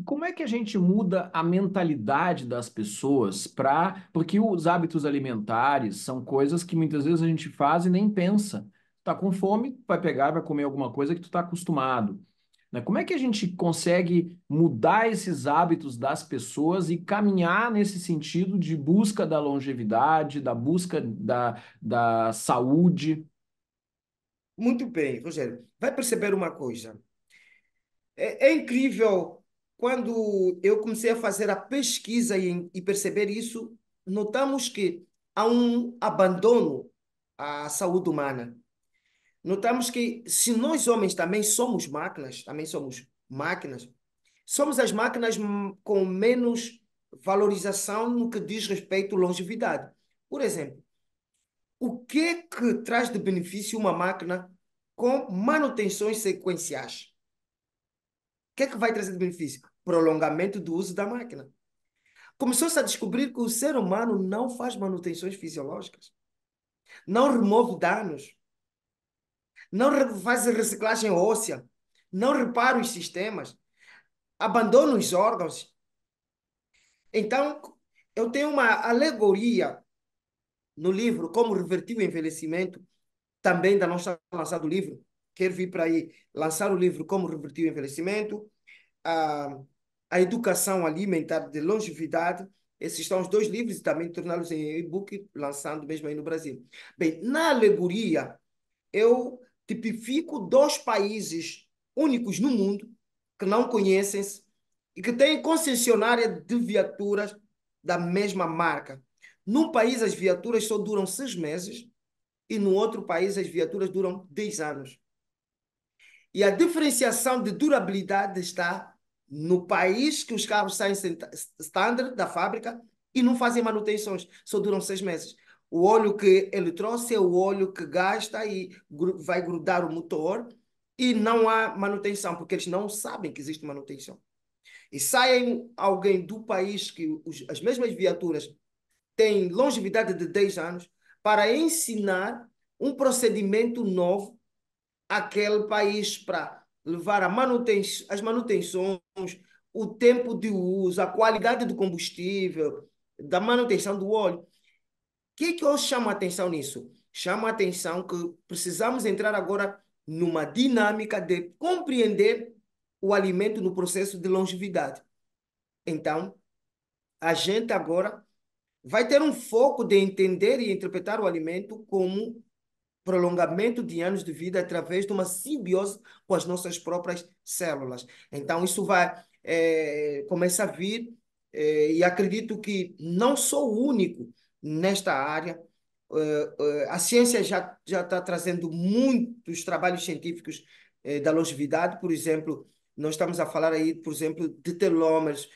E como é que a gente muda a mentalidade das pessoas para. Porque os hábitos alimentares são coisas que muitas vezes a gente faz e nem pensa. Tá com fome, vai pegar, vai comer alguma coisa que tu está acostumado. Né? Como é que a gente consegue mudar esses hábitos das pessoas e caminhar nesse sentido de busca da longevidade, da busca da, da saúde? Muito bem, Rogério. Vai perceber uma coisa. É, é incrível quando eu comecei a fazer a pesquisa e, e perceber isso, notamos que há um abandono à saúde humana. Notamos que se nós homens também somos máquinas, também somos máquinas, somos as máquinas com menos valorização no que diz respeito à longevidade. Por exemplo, o que é que traz de benefício uma máquina com manutenções sequenciais? que é que vai trazer de benefício? Prolongamento do uso da máquina. Começou-se a descobrir que o ser humano não faz manutenções fisiológicas, não remove danos, não faz reciclagem óssea, não repara os sistemas, abandona os órgãos. Então, eu tenho uma alegoria no livro Como Revertir o Envelhecimento, também da nossa do livro, quer vir para aí lançar o livro Como Revertir o Envelhecimento, a, a Educação Alimentar de Longevidade. Esses são os dois livros e também torná-los em e-book, lançando mesmo aí no Brasil. Bem, na alegoria, eu tipifico dois países únicos no mundo que não conhecem-se e que têm concessionária de viaturas da mesma marca. Num país as viaturas só duram seis meses e no outro país as viaturas duram dez anos. E a diferenciação de durabilidade está no país que os carros saem standard da fábrica e não fazem manutenções, só duram seis meses. O óleo que ele trouxe é o óleo que gasta e vai grudar o motor e não há manutenção, porque eles não sabem que existe manutenção. E saem alguém do país que os, as mesmas viaturas têm longevidade de 10 anos para ensinar um procedimento novo aquele país para levar manuten as manutenções, o tempo de uso, a qualidade do combustível, da manutenção do óleo. O que, é que eu chamo a atenção nisso? Chamo a atenção que precisamos entrar agora numa dinâmica de compreender o alimento no processo de longevidade. Então, a gente agora vai ter um foco de entender e interpretar o alimento como prolongamento de anos de vida através de uma simbiose com as nossas próprias células. Então, isso vai é, eh, começar a vir, é, e acredito que não sou o único nesta área. É, a ciência já está trazendo muitos trabalhos científicos da longevidade, por exemplo, nós estamos a falar aí, por exemplo, de telômeros,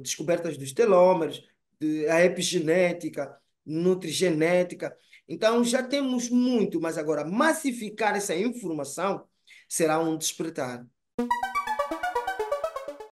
descobertas dos telômeros, de, a epigenética, nutrigenética. Então já temos muito, mas agora massificar essa informação será um despertar.